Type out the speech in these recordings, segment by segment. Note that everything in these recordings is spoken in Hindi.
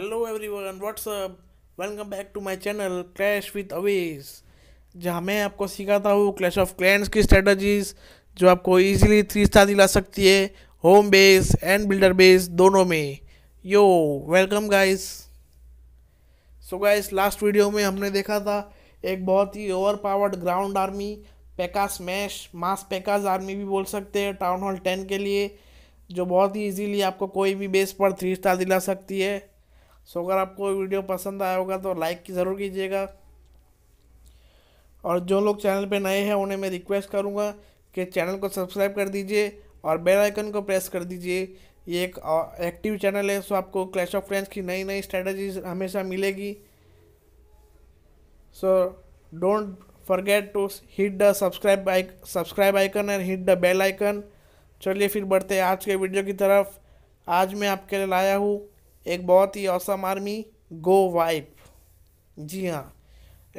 hello everyone what's up welcome back to my channel clash with Awez जहाँ मैं आपको सिखाता हूँ क्लैश ऑफ क्लैंड की स्ट्रेटजीज जो आपको इजीली थ्री स्टार दिला सकती है home base and builder base दोनों में yo welcome guys so guys last video में हमने देखा था एक बहुत ही over powered ground army Pekka smash mass Pekkas army भी बोल सकते हैं टाउन हॉल टेन के लिए जो बहुत ही इजीली आपको कोई भी बेस पर थ्री स्टार दिला सकती है सो अगर आपको वीडियो पसंद आया होगा तो लाइक की ज़रूर कीजिएगा और जो लोग चैनल पे नए हैं उन्हें मैं रिक्वेस्ट करूँगा कि चैनल को सब्सक्राइब कर दीजिए और बेल आइकन को प्रेस कर दीजिए ये एक एक्टिव चैनल है सो आपको क्लैश ऑफ फ्रेंड्स की नई नई स्ट्रेटजीज हमेशा मिलेगी so don't forget to hit the subscribe subscribe icon and hit the bell icon चलिए फिर बढ़ते हैं आज के वीडियो की तरफ आज मैं आपके लिए लाया हूँ एक बहुत ही औसम आर्मी गो वाइप जी हाँ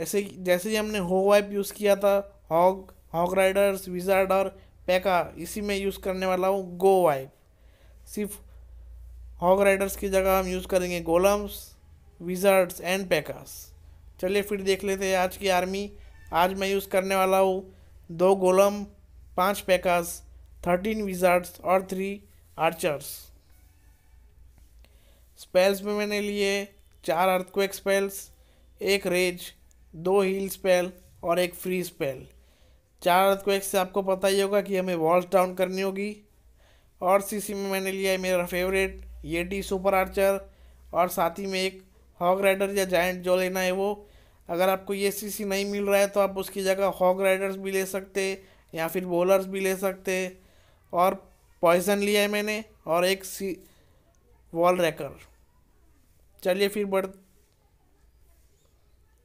ऐसे जैसे ही हमने हो वाइप यूज़ किया था हॉग हॉग राइडर्स विजार्ड और पैका e इसी में यूज़ करने वाला हूँ गो वाइप सिर्फ हॉग राइडर्स की जगह हम यूज़ करेंगे गोलम्स विजार्ड्स एंड पैकास चलिए फिर देख लेते हैं आज की आर्मी आज मैं यूज़ करने वाला हूँ दो गोलम पाँच पैकास थर्टीन विजार्ड्स और थ्री आर्चर्स स्पेल्स में मैंने लिए चार अर्थक्वेक स्पेल्स एक रेज दो हील स्पेल और एक फ्री स्पेल चार अर्थक्वेक से आपको पता ही होगा कि हमें वॉल्स डाउन करनी होगी और सीसी में मैंने लिया है मेरा फेवरेट ये टी सुपर आर्चर और साथ ही में एक हॉग राइडर या जाइंट जो लेना है वो अगर आपको ये सीसी नहीं मिल रहा है तो आप उसकी जगह हॉग राइडर्स भी ले सकते या फिर बॉलर्स भी ले सकते और पॉइजन लिया है मैंने और एक सी वॉल रैकर चलिए फिर बढ़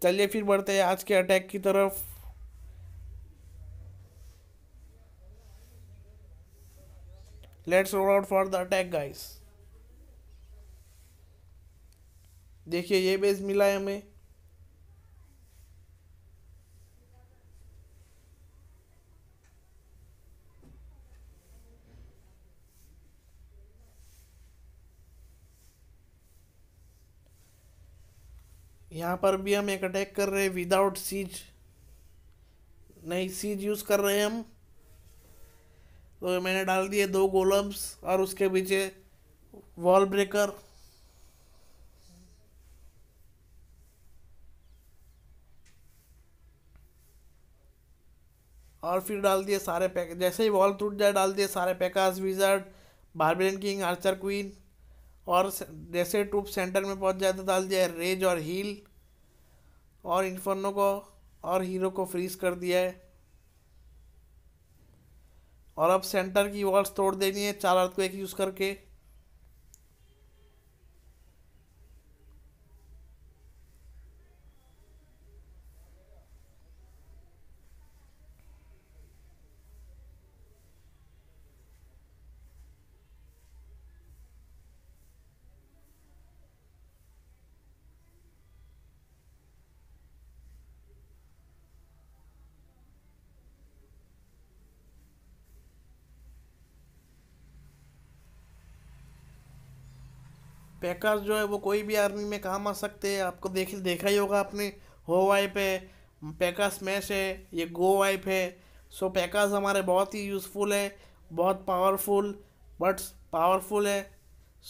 चलिए फिर बढ़ते हैं आज के अटैक की तरफ let's roll out for the attack guys देखिए ये बेस मिला है हमें यहाँ पर भी हम एक अटैक कर रहे हैं विदाउट सीज नहीं सीज यूज़ कर रहे हैं हम तो मैंने डाल दिए दो गोलम्स और उसके पीछे वॉल ब्रेकर और फिर डाल दिए सारे पैक जैसे ही वॉल टूट जाए डाल दिए सारे Pekkas wizard barbarian king archer queen और जैसे ट्रूप सेंटर में पहुंच जाए तो डाल दिया है रेज और हील और इन्फर्नो को और हीरो को फ्रीज कर दिया है और अब सेंटर की वॉल्स तोड़ देनी है चार अर्थ को एक यूज़ करके पैकर्स जो है वो कोई भी आर्मी में काम आ सकते हैं आपको देख देखा ही होगा आपने हो वाइप है पैकर्स मैश है ये गो वाइप है सो पैकर्स हमारे बहुत ही यूज़फुल है बहुत पावरफुल बट पावरफुल है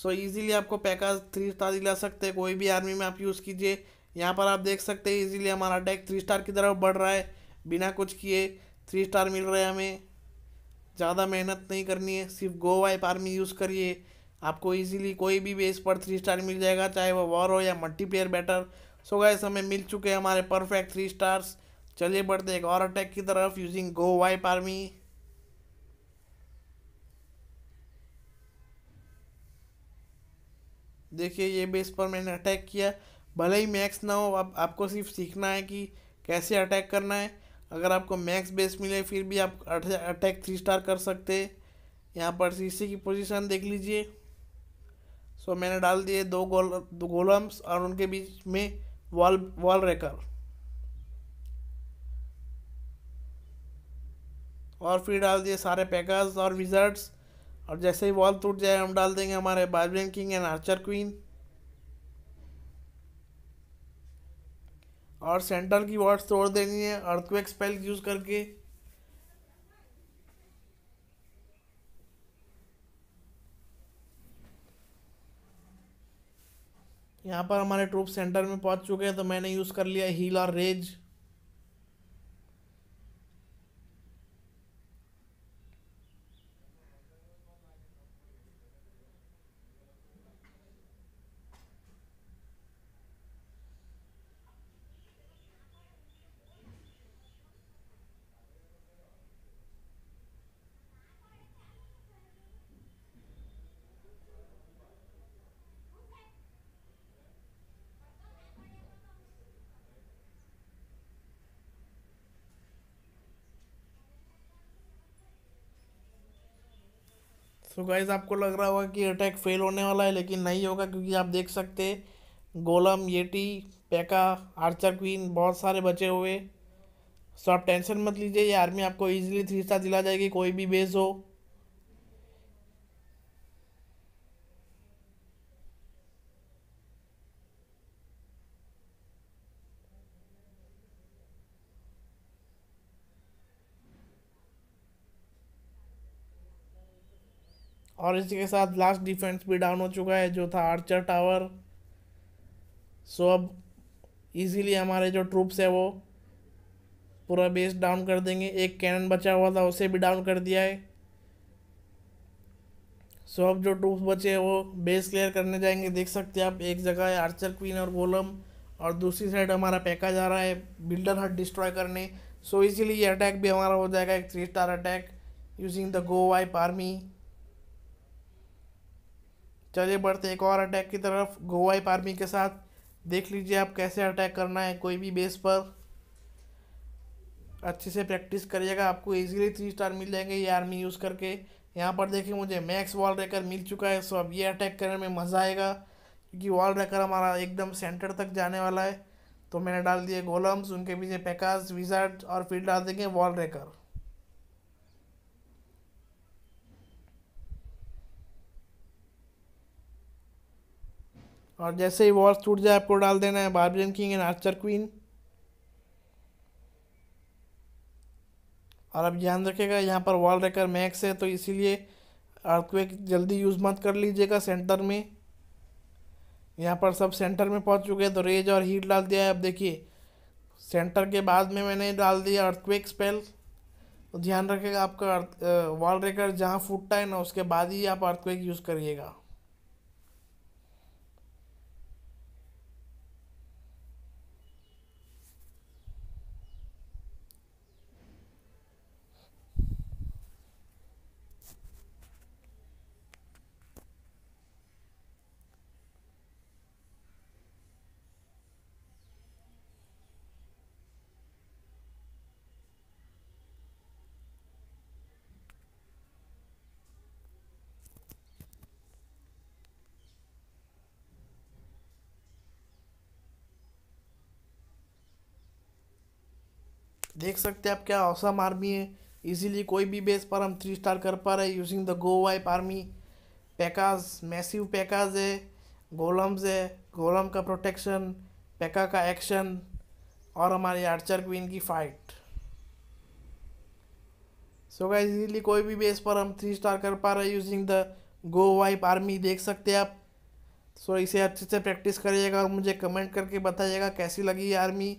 सो इजीली आपको पैकर्स थ्री स्टार दिला सकते हैं कोई भी आर्मी में आप यूज़ कीजिए यहाँ पर आप देख सकते हैं ईजिली हमारा अटैक थ्री स्टार की तरफ बढ़ रहा है बिना कुछ किए थ्री स्टार मिल रहा है हमें ज़्यादा मेहनत नहीं करनी है सिर्फ गो वाइप आर्मी यूज़ करिए आपको इजीली कोई भी बेस पर थ्री स्टार मिल जाएगा चाहे वो वॉर हो या मल्टीप्लेयर बैटर सो गए समय मिल चुके हैं हमारे परफेक्ट थ्री स्टार्स चलिए बढ़ते एक और अटैक की तरफ यूजिंग गो वाइप आर्मी देखिए ये बेस पर मैंने अटैक किया भले ही मैक्स ना हो आप आपको सिर्फ सीखना है कि कैसे अटैक करना है अगर आपको मैक्स बेस मिले फिर भी आप अटैक थ्री स्टार कर सकते यहाँ पर सीसी की पोजीशन देख लीजिए सो so, मैंने डाल दिए दो गोल दो गोलम्स और उनके बीच में वॉल वॉल रेकर और फिर डाल दिए सारे पैकर्स और विजर्ट्स और जैसे ही वॉल टूट जाए हम डाल देंगे हमारे barbarian king and archer queen और सेंटर की वॉर्ड्स तोड़ देनी है अर्थक्वेक स्पेल यूज़ करके यहाँ पर हमारे ट्रूप सेंटर में पहुँच चुके हैं तो मैंने यूज़ कर लिया हील और रेज सो so गाइज आपको लग रहा होगा कि अटैक फेल होने वाला है लेकिन नहीं होगा क्योंकि आप देख सकते golem yeti Pekka archer queen बहुत सारे बचे हुए सो so आप टेंशन मत लीजिए ये आर्मी आपको इजीली थ्री स्टार दिला जाएगी कोई भी बेस हो और इसी के साथ लास्ट डिफेंस भी डाउन हो चुका है जो था आर्चर टावर सो अब इजीली हमारे जो ट्रूप्स है वो पूरा बेस डाउन कर देंगे एक कैनन बचा हुआ था उसे भी डाउन कर दिया है सो अब जो ट्रूप्स बचे हैं वो बेस क्लियर करने जाएंगे देख सकते हैं आप एक जगह है आर्चर क्वीन और गोलम और दूसरी साइड हमारा पैका e जा रहा है बिल्डर हट डिस्ट्रॉय करने सो इसीलिए इजीली ये अटैक भी हमारा हो जाएगा एक three star attack using the go wipe army चलिए बढ़ते एक और अटैक की तरफ गोवाइप आर्मी के साथ देख लीजिए आप कैसे अटैक करना है कोई भी बेस पर अच्छे से प्रैक्टिस करिएगा आपको इजीली थ्री स्टार मिल जाएंगे ये आर्मी यूज़ करके यहाँ पर देखिए मुझे मैक्स वॉल रेकर मिल चुका है सो अब ये अटैक करने में मज़ा आएगा क्योंकि वॉल रेकर हमारा एकदम सेंटर तक जाने वाला है तो मैंने डाल दिए गोलम्स उनके पीछे पैकाज विजार्ड और फिर डाल देंगे वॉल रेकर और जैसे ही वॉल्स टूट जाए आपको डाल देना है barbarian king and archer queen और अब ध्यान रखिएगा यहाँ पर वॉल रेकर मैक्स है तो इसीलिए अर्थक्वेक जल्दी यूज़ मत कर लीजिएगा सेंटर में यहाँ पर सब सेंटर में पहुँच चुके हैं तो रेज और हीट डाल दिया है अब देखिए सेंटर के बाद में मैंने डाल दिया अर्थक्वेक स्पेल तो ध्यान रखेगा आपका वॉल रेकर जहाँ फूटता है ना उसके बाद ही आप अर्थक्वेक यूज़ करिएगा देख सकते हैं आप क्या औसम आर्मी है इजीली कोई भी बेस पर हम थ्री स्टार कर पा रहे using the go wipe army pekkas massive pekkas है गोलम्स है गोलम का प्रोटेक्शन पैका का एक्शन और हमारे आर्चर क्वीन की फाइट सो गाइस इजीली कोई भी बेस पर हम थ्री स्टार कर पा रहे using the go wipe army देख सकते हैं आप सो so, इसे अच्छे से प्रैक्टिस करिएगा और मुझे कमेंट करके बताइएगा कैसी लगी आर्मी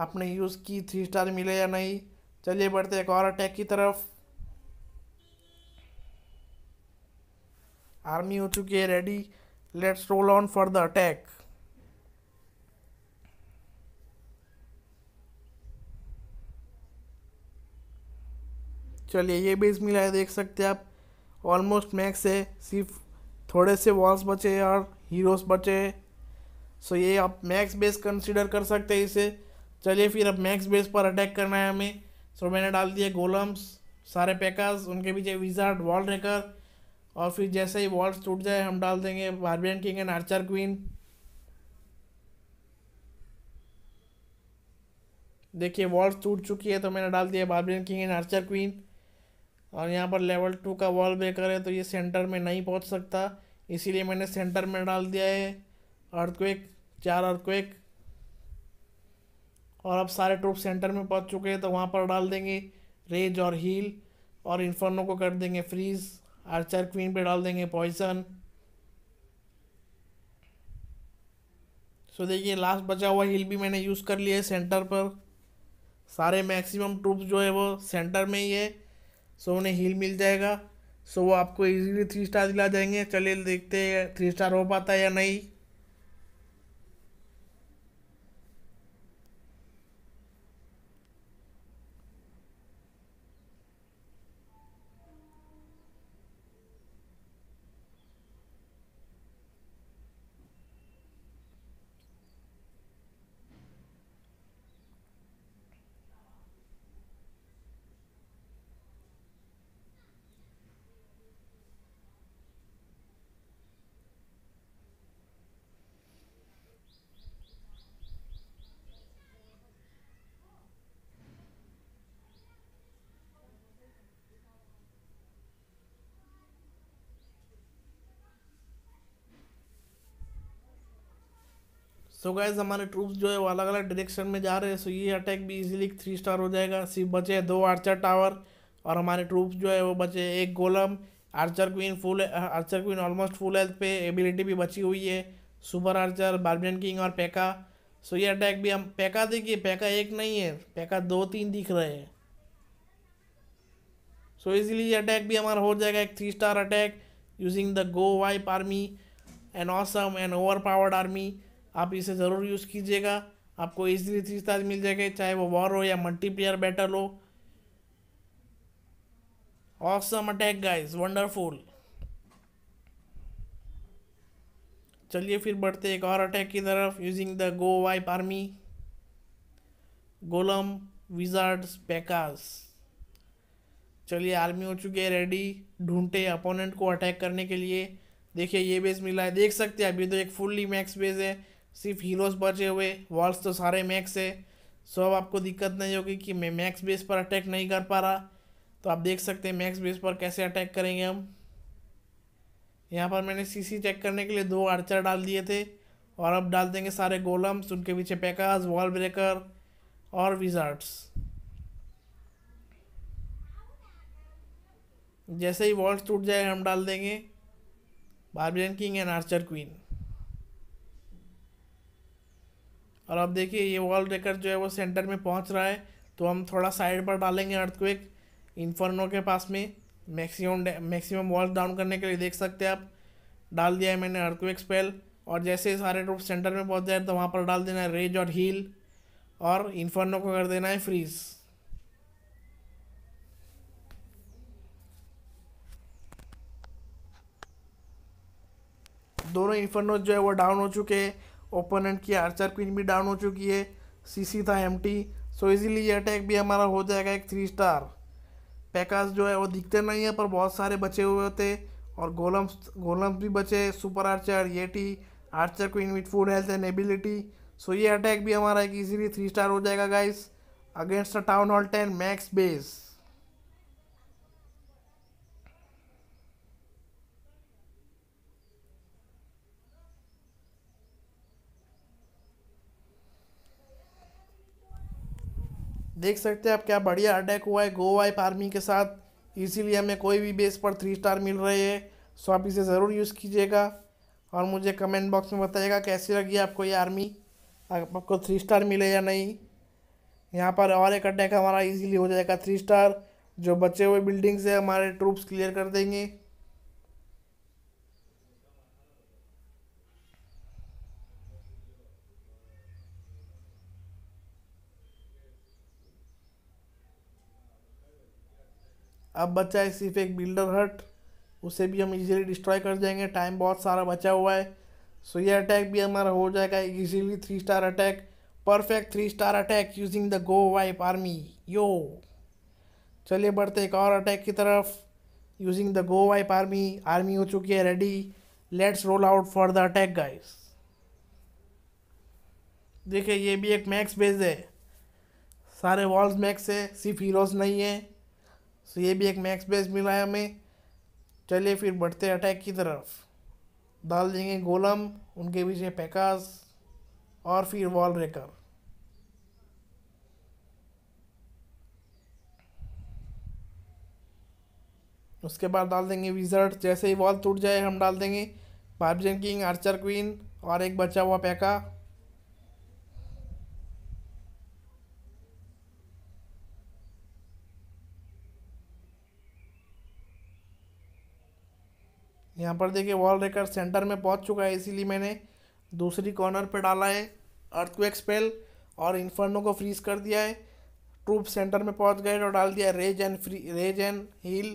आपने यूज़ की थ्री स्टार मिले या नहीं चलिए बढ़ते एक और अटैक की तरफ आर्मी हो चुकी है ready let's roll on for the attack चलिए ये बेस मिला है देख सकते हैं आप ऑलमोस्ट मैक्स है सिर्फ थोड़े से वॉल्स बचे हैं और हीरोज बचे हैं सो ये आप मैक्स बेस कंसिडर कर सकते हैं इसे चलिए फिर अब मैक्स बेस पर अटैक करना है हमें सो मैंने डाल दिए गोलम्स सारे पैकर्स उनके पीछे विजार्ड वॉल रेकर और फिर जैसे ही वॉल्स टूट जाए हम डाल देंगे barbarian king and archer queen देखिए वॉल्स टूट चुकी है तो मैंने डाल दिया barbarian king and archer queen और यहाँ पर लेवल टू का वॉल ब्रेकर है तो ये सेंटर में नहीं पहुँच सकता इसीलिए मैंने सेंटर में डाल दिया है अर्थक्वेक चार अर्थक्वेक और अब सारे ट्रूप सेंटर में पहुंच चुके हैं तो वहाँ पर डाल देंगे रेज और हील और इन्फर्नो को कर देंगे फ्रीज आर्चर क्वीन पे डाल देंगे पॉइजन सो देखिए लास्ट बचा हुआ हील भी मैंने यूज़ कर लिया है सेंटर पर सारे मैक्सिमम ट्रूप जो है वो सेंटर में ही है सो उन्हें हील मिल जाएगा सो वो आपको इजीली थ्री स्टार दिला जाएंगे चलिए देखते हैं थ्री स्टार हो पाता है या नहीं सो so गैस हमारे ट्रूप्स जो है वो अलग अलग डायरेक्शन में जा रहे हैं सो ये अटैक भी इजीली थ्री स्टार हो जाएगा सिर्फ बचे दो आर्चर टावर और हमारे ट्रूप्स जो है वो बचे एक golem archer queen full archer queen almost full health पे एबिलिटी भी बची हुई है सुपर आर्चर बार्बियन किंग और पैका सो ये अटैक भी हम पैका देखिए पैका एक नहीं है पैका दो तीन दिख रहे हैं सो इजीली ये अटैक भी हमारा हो जाएगा एक three star attack using the go wipe army an awesome an overpowered army आप इसे ज़रूर यूज़ कीजिएगा आपको इजीली थ्री स्टार मिल जाएगा चाहे वो वॉर हो या मल्टीप्लेयर बैटल हो ऑसम अटैक गाइस वंडरफुल चलिए फिर बढ़ते एक और अटैक की तरफ using the go wipe army golem wizards pekkas चलिए आर्मी हो चुकी है रेडी ढूंढते अपोनेंट को अटैक करने के लिए देखिए ये बेस मिला है देख सकते हैं अभी तो एक फुल्ली मैक्स बेस है सिर्फ हीरोज बचे हुए वॉल्स तो सारे मैक्स है सो अब आपको दिक्कत नहीं होगी कि मैं मैक्स बेस पर अटैक नहीं कर पा रहा तो आप देख सकते हैं मैक्स बेस पर कैसे अटैक करेंगे हम यहाँ पर मैंने सीसी चेक करने के लिए दो आर्चर डाल दिए थे और अब डाल देंगे सारे गोलम्स उनके पीछे पैकाज वॉल ब्रेकर और विजार्ट्स जैसे ही वॉल्स टूट जाए हम डाल देंगे barbarian king and archer queen और अब देखिए ये वॉल ब्रेकर जो है वो सेंटर में पहुंच रहा है तो हम थोड़ा साइड पर डालेंगे अर्थक्वेक इन्फर्नो के पास में मैक्सिमम मैक्सिमम वॉल्स डाउन करने के लिए देख सकते हैं आप डाल दिया है मैंने अर्थक्वेक स्पेल और जैसे ही सारे ट्रूप सेंटर में पहुंच जाए तो वहाँ पर डाल देना है रेज और हील और इन्फर्नो को कर देना है फ्रीज़ दोनों इन्फर्नो जो है वो डाउन हो चुके हैं ओपोनेंट की आर्चर क्वीन भी डाउन हो चुकी है सीसी था टी सो इजीली ये अटैक भी हमारा हो जाएगा एक थ्री स्टार पैकास जो है वो दिखते नहीं है पर बहुत सारे बचे हुए होते और गोलम्स गोलम्स भी बचे सुपर आर्चर टी archer queen with full health and ability so ये अटैक भी हमारा एक ईजीली थ्री स्टार हो जाएगा guys against the town hall ten max base देख सकते हैं आप क्या बढ़िया अटैक हुआ है गो वाइप आर्मी के साथ इसीलिए हमें कोई भी बेस पर थ्री स्टार मिल रहे हैं सो आप इसे ज़रूर यूज़ कीजिएगा और मुझे कमेंट बॉक्स में बताइएगा कैसी लगी आपको ये आर्मी आपको थ्री स्टार मिले या नहीं यहाँ पर और एक अटैक हमारा इजीली हो जाएगा थ्री स्टार जो बचे हुए बिल्डिंग्स है हमारे ट्रूप्स क्लियर कर देंगे अब बचा है सिर्फ एक बिल्डर हट उसे भी हम इजीली डिस्ट्रॉय कर जाएंगे टाइम बहुत सारा बचा हुआ है सो ये अटैक भी हमारा हो जाएगा easily three star attack perfect three star attack using the go wipe army yo चलिए बढ़ते एक और अटैक की तरफ using the go wipe army army हो चुकी है ready let's roll out for the attack guys देखिए ये भी एक मैक्स बेस है सारे वॉल्स मैक्स है सिर्फ हीरोज नहीं है सो ये भी एक मैक्स बेस मिला है हमें चलिए फिर बढ़ते अटैक की तरफ डाल देंगे गोलम उनके पीछे पैकास और फिर वॉल रेकर उसके बाद डाल देंगे विजर्ट जैसे ही वॉल टूट जाए हम डाल देंगे बार्जन किंग आर्चर क्वीन और एक बचा हुआ पैका यहाँ पर देखिए वॉल रेकर सेंटर में पहुँच चुका है इसीलिए मैंने दूसरी कॉर्नर पर डाला है अर्थक्वेक स्पेल और इन्फर्नो को फ्रीज कर दिया है ट्रूप सेंटर में पहुंच गए और डाल दिया rage and free rage and heal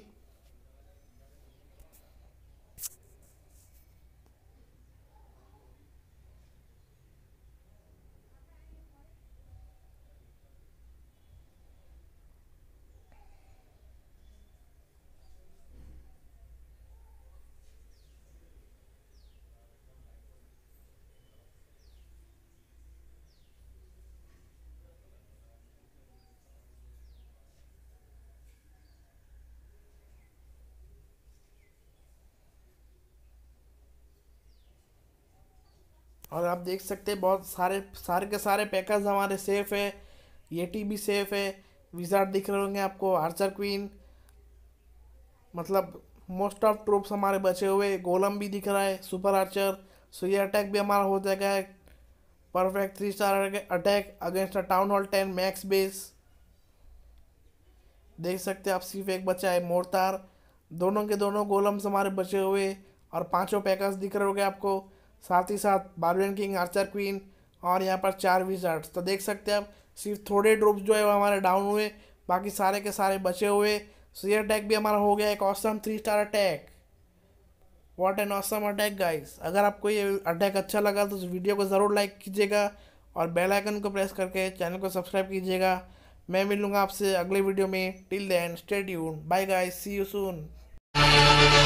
और आप देख सकते हैं बहुत सारे सारे के सारे पैकर्स हमारे सेफ़ है टी भी सेफ़ है विजार्ड दिख रहे होंगे आपको आर्चर क्वीन मतलब मोस्ट ऑफ ट्रूप्स हमारे बचे हुए गोलम भी दिख रहा है सुपर आर्चर सो ये अटैक भी हमारा हो जाएगा perfect three star attack against a town hall ten max base देख सकते हैं आप सिर्फ एक बचा है मोरतार दोनों के दोनों गोलम्स हमारे बचे हुए और पांचों पैकर्स दिख रहे होंगे आपको साथ ही साथ बारवेन किंग आर्चर क्वीन और यहाँ पर चार विजर्ट तो देख सकते हैं आप सिर्फ थोड़े ड्रोप्स जो है वो हमारे डाउन हुए बाकी सारे के सारे बचे हुए सो ये अटैक भी हमारा हो गया एक awesome three star attack what an awesome attack guys अगर आपको ये अटैक अच्छा लगा तो वीडियो को ज़रूर लाइक कीजिएगा और बेल आइकन को प्रेस करके चैनल को सब्सक्राइब कीजिएगा मैं मिलूँगा आपसे अगले वीडियो में टिल देन स्टेट यून bye guys see you soon